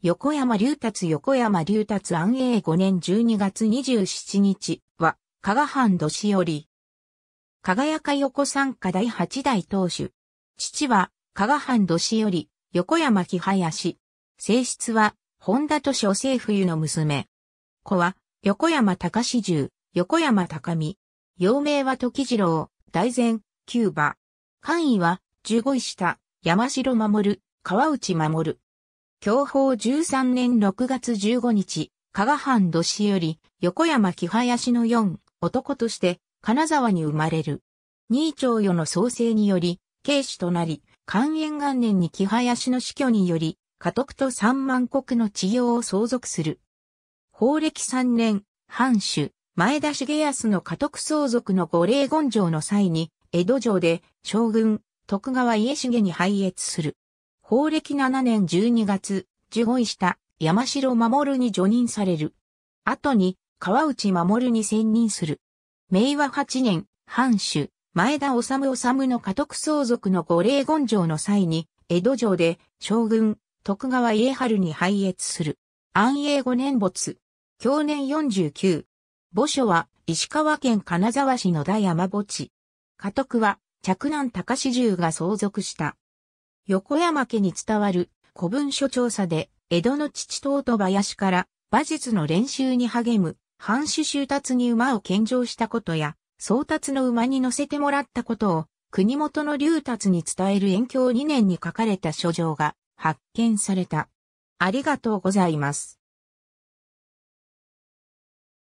横山隆達横山隆達安永5年12月27日は、加賀藩年寄り。輝か横参加第8代当主。父は、加賀藩年寄り、横山木林。性質は、本田都市お政府の娘。子は、横山隆重、横山高美。幼名は時次郎、大前、キューバ。官位は、十五位下、山城守、川内守。享保13年6月15日、加賀藩土師より、横山木林の四男として、金沢に生まれる。二長与の創生により、慶主となり、寛延元年に木林の死去により、家督と三万国の治療を相続する。法暦三年、藩主、前田重康の家督相続の五霊言城の際に、江戸城で、将軍、徳川家重に拝謁する。法暦7年12月、受護位した山城守に除任される。後に川内守に選任する。明和8年、藩主、前田治治の家督相続の五霊言城の際に、江戸城で将軍、徳川家春に拝謁する。安永5年没。享年49。墓所は石川県金沢市の大山墓地。家督は着男高志重が相続した。横山家に伝わる古文書調査で、江戸の父とと林から馬術の練習に励む、藩主収達に馬を献上したことや、宗達の馬に乗せてもらったことを、国元の竜達に伝える遠況2年に書かれた書状が発見された。ありがとうございます。